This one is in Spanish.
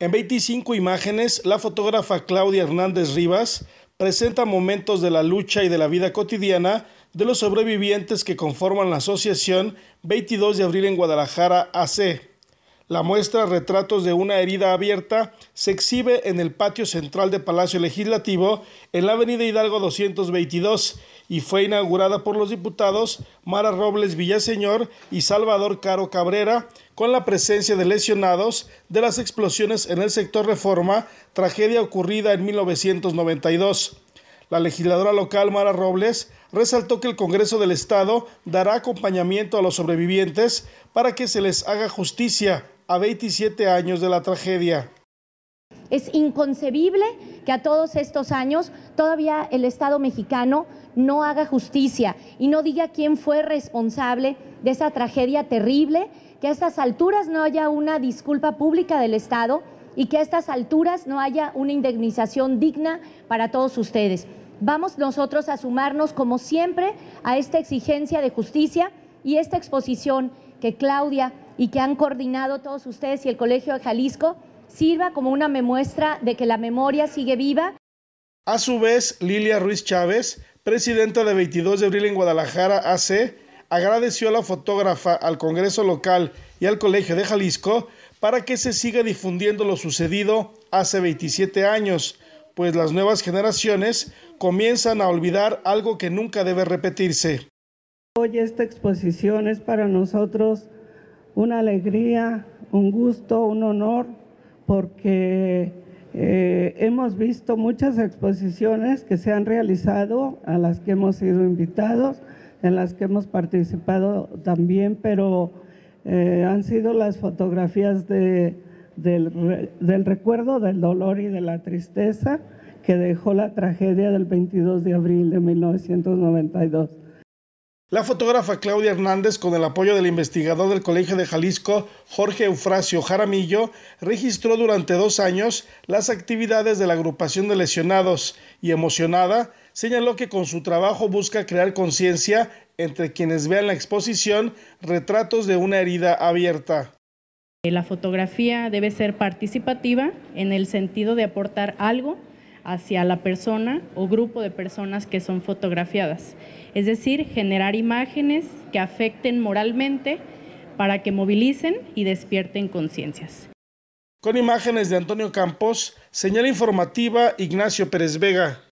En 25 imágenes, la fotógrafa Claudia Hernández Rivas presenta momentos de la lucha y de la vida cotidiana de los sobrevivientes que conforman la Asociación 22 de Abril en Guadalajara AC. La muestra Retratos de una herida abierta se exhibe en el patio central del Palacio Legislativo en la Avenida Hidalgo 222 y fue inaugurada por los diputados Mara Robles Villaseñor y Salvador Caro Cabrera, con la presencia de lesionados de las explosiones en el sector Reforma, tragedia ocurrida en 1992. La legisladora local Mara Robles resaltó que el Congreso del Estado dará acompañamiento a los sobrevivientes para que se les haga justicia a 27 años de la tragedia. Es inconcebible que a todos estos años todavía el Estado mexicano no haga justicia y no diga quién fue responsable de esa tragedia terrible, que a estas alturas no haya una disculpa pública del Estado y que a estas alturas no haya una indemnización digna para todos ustedes. Vamos nosotros a sumarnos, como siempre, a esta exigencia de justicia y esta exposición que Claudia y que han coordinado todos ustedes y el Colegio de Jalisco sirva como una muestra de que la memoria sigue viva. A su vez, Lilia Ruiz Chávez, presidenta de 22 de abril en Guadalajara, AC, agradeció a la fotógrafa, al Congreso local y al Colegio de Jalisco para que se siga difundiendo lo sucedido hace 27 años, pues las nuevas generaciones comienzan a olvidar algo que nunca debe repetirse. Hoy esta exposición es para nosotros una alegría, un gusto, un honor porque eh, hemos visto muchas exposiciones que se han realizado, a las que hemos sido invitados, en las que hemos participado también, pero eh, han sido las fotografías del, recuerdo del dolor y de la tristeza que dejó la tragedia del 22 de abril de 1992. La fotógrafa Claudia Hernández, con el apoyo del investigador del Colegio de Jalisco, Jorge Eufrasio Jaramillo, registró durante dos años las actividades de la agrupación de lesionados y emocionada, señaló que con su trabajo busca crear conciencia entre quienes vean la exposición retratos de una herida abierta. Eh, la fotografía debe ser participativa en el sentido de aportar algo hacia la persona o grupo de personas que son fotografiadas. Es decir, generar imágenes que afecten moralmente para que movilicen y despierten conciencias. Con imágenes de Antonio Campos, señal informativa Ignacio Pérez Vega.